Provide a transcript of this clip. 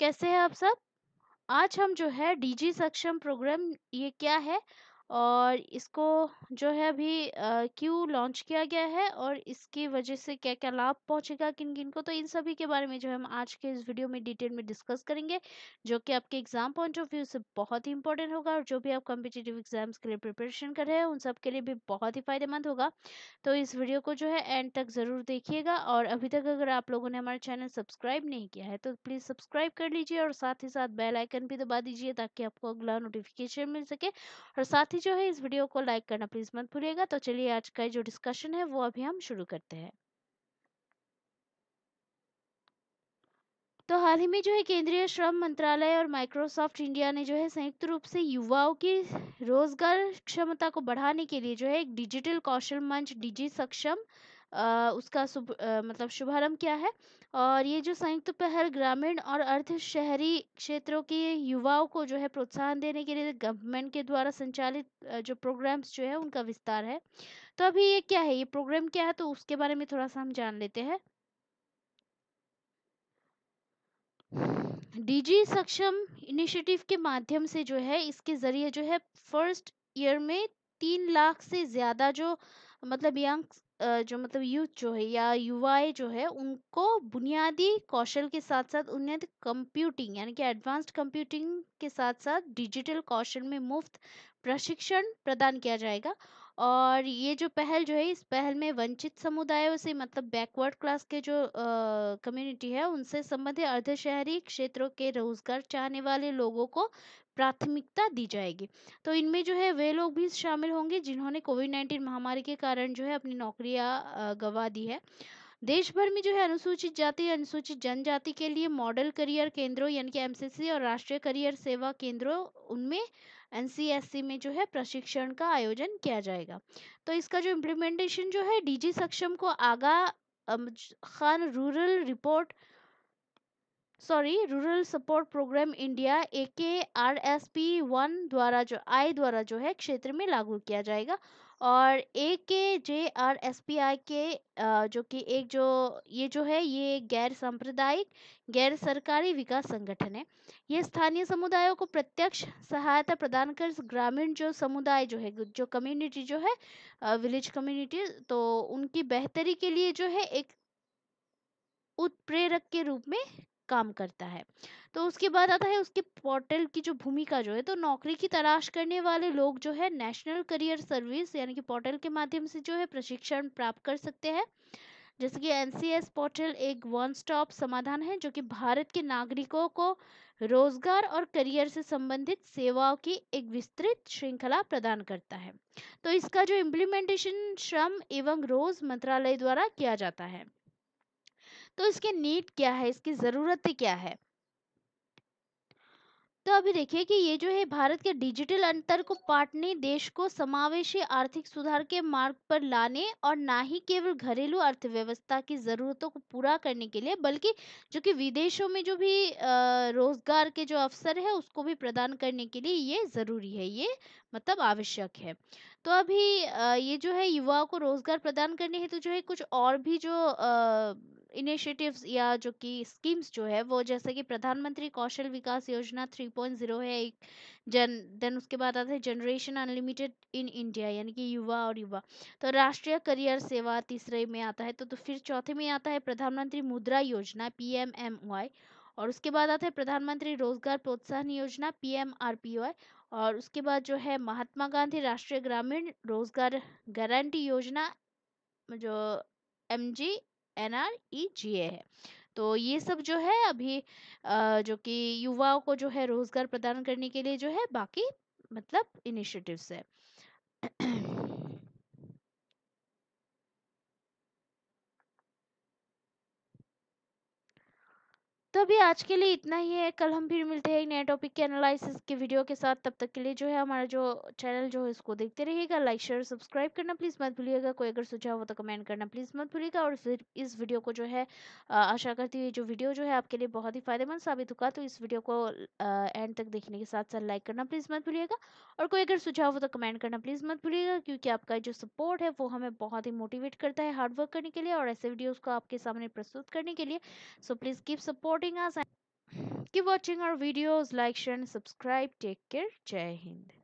कैसे हैं आप सब आज हम जो है डीजी सक्षम प्रोग्राम ये क्या है और इसको जो है अभी क्यों लॉन्च किया गया है और इसकी वजह से क्या क्या लाभ पहुंचेगा किन किन को तो इन सभी के बारे में जो है हम आज के इस वीडियो में डिटेल में डिस्कस करेंगे जो कि आपके एग्जाम पॉइंट ऑफ व्यू से बहुत ही इंपॉर्टेंट होगा और जो भी आप कॉम्पिटेटिव एग्जाम्स के लिए प्रिपरेशन कर रहे हैं उन सब के लिए भी बहुत ही फायदेमंद होगा तो इस वीडियो को जो है एंड तक ज़रूर देखिएगा और अभी तक अगर आप लोगों ने हमारा चैनल सब्सक्राइब नहीं किया है तो प्लीज़ सब्सक्राइब कर लीजिए और साथ ही साथ बेल आइकन भी दबा दीजिए ताकि आपको अगला नोटिफिकेशन मिल सके और साथ साथ ही जो है इस वीडियो को लाइक करना प्लीज़ मत भूलिएगा तो चलिए आज का जो डिस्कशन है वो अभी हम शुरू करते हैं तो हाल ही में जो है केंद्रीय श्रम मंत्रालय और माइक्रोसॉफ्ट इंडिया ने जो है संयुक्त रूप से युवाओं की रोजगार क्षमता को बढ़ाने के लिए जो है एक डिजिटल कौशल मंच डिजी सक्षम उसका शुभ मतलब शुभारंभ किया है और ये जो संयुक्त पहल ग्रामीण और अर्ध शहरी क्षेत्रों के युवाओं को जो है प्रोत्साहन देने के लिए गवर्नमेंट के द्वारा संचालित जो प्रोग्राम्स जो है उनका विस्तार है तो अभी ये क्या है ये प्रोग्राम क्या है तो उसके बारे में थोड़ा सा हम जान लेते हैं डीजी सक्षम इनिशिएटिव के माध्यम से जो है इसके ज़रिए जो है फर्स्ट ईयर में तीन लाख से ज़्यादा जो मतलब यंग जो मतलब यूथ जो है या युवाएं जो है उनको बुनियादी कौशल के साथ साथ उन्नत कंप्यूटिंग यानी कि एडवांस्ड कंप्यूटिंग के साथ साथ डिजिटल कौशल में मुफ्त प्रशिक्षण प्रदान किया जाएगा और ये जो पहल जो है, इस पहल में वंचित समुदायों से मतलब बैकवर्ड क्लास के जो कम्युनिटी है, उनसे संबंधित अर्धशहरी क्षेत्रों के रोज़गार चाहने वाले लोगों को प्राथमिकता दी जाएगी। तो इनमें जो है वे लोग भी शामिल होंगे जिन्होंने कोविड नाइन्टीन महामारी के कारण जो है अपनी नौकरियाँ गंवा दी है। देश भर में जो है अनुसूचित जाति, अनुसूचित जनजाति के लिए मॉडल करियर केंद्रों यानी कि एमसीसी और राष्ट्रीय करियर सेवा केंद्रों उनमें एनसीएससी में जो है प्रशिक्षण का आयोजन किया जाएगा तो इसका जो इम्प्लीमेंटेशन जो है डीजी सक्षम को Aga Khan rural report sorry rural support program India A K R S P one द्वारा जो आई द्वारा जो है क्षेत्र में लागू किया जाएगा और A K J R S P I के जो कि एक जो ये जो है ये गैर सांप्रदायिक गैर सरकारी विकास संगठन है ये स्थानीय समुदायों को प्रत्यक्ष सहायता प्रदान कर ग्रामीण जो समुदाय जो है जो कम्युनिटी जो है विलेज कम्युनिटी तो उनकी बेहतरी के लिए जो है एक उत्प्रेरक के रूप में काम करता है तो उसके बाद आता है उसके पोर्टल की जो भूमिका जो है तो नौकरी की तलाश करने वाले लोग जो है नेशनल करियर सर्विस यानी कि पोर्टल के माध्यम से जो है प्रशिक्षण प्राप्त कर सकते हैं जैसे कि एन पोर्टल एक वन स्टॉप समाधान है जो कि भारत के नागरिकों को रोजगार और करियर से संबंधित सेवाओं की एक विस्तृत श्रृंखला प्रदान करता है तो इसका जो इम्प्लीमेंटेशन श्रम एवं रोज मंत्रालय द्वारा किया जाता है तो इसके नीड क्या है इसकी जरूरत क्या है तो अभी देखिए कि ये जो है भारत के डिजिटल अंतर को पाटने देश को समावेशी आर्थिक सुधार के मार्ग पर लाने और ना ही केवल घरेलू अर्थव्यवस्था की ज़रूरतों को पूरा करने के लिए बल्कि जो कि विदेशों में जो भी रोज़गार के जो अवसर है उसको भी प्रदान करने के लिए ये ज़रूरी है ये मतलब आवश्यक है तो अभी ये जो है युवाओं को रोज़गार प्रदान करने हेतु तो जो है कुछ और भी जो इनिशिएटिव्स या जो कि स्कीम्स जो है वो जैसे कि प्रधानमंत्री कौशल विकास योजना 3.0 है एक जन देन उसके बाद आता है जनरेशन अनलिमिटेड इन इंडिया यानी कि युवा और युवा तो राष्ट्रीय करियर सेवा तीसरे में आता है तो, तो फिर चौथे में आता है प्रधानमंत्री मुद्रा योजना पी एम एम वाई और उसके बाद आता है प्रधानमंत्री रोजगार प्रोत्साहन योजना P M R P Y और उसके बाद जो है महात्मा गांधी राष्ट्रीय ग्रामीण रोजगार गारंटी योजना जो M G N R E G A है तो ये सब जो है अभी जो कि युवाओं को जो है रोज़गार प्रदान करने के लिए जो है बाकी मतलब इनिशिएटिव्स है तो अभी आज के लिए इतना ही है कल हम फिर मिलते हैं एक नए टॉपिक के एनालिसिस के वीडियो के साथ तब तक के लिए जो है हमारा जो चैनल जो है उसको देखते रहिएगा लाइक शेयर सब्सक्राइब करना प्लीज़ मत भूलिएगा कोई अगर सुझाव हो तो कमेंट करना प्लीज़ मत भूलिएगा और फिर इस वीडियो को जो है आशा करती हुई जो वीडियो जो है आपके लिए बहुत ही फ़ायदेमंद साबित होगा तो इस वीडियो को एंड तक देखने के साथ साथ लाइक करना प्लीज़ मत भूलिएगा और कोई अगर सुझाव हो तो कमेंट करना प्लीज़ मत भूलिएगा क्योंकि आपका जो सपोर्ट है वो हमें बहुत ही मोटिवेट करता है हार्डवर्क करने के लिए और ऐसे वीडियोज़ को आपके सामने प्रस्तुत करने के लिए so please keep support supporting us. Keep watching our videos, like, share, and subscribe. Take care. Jai Hind.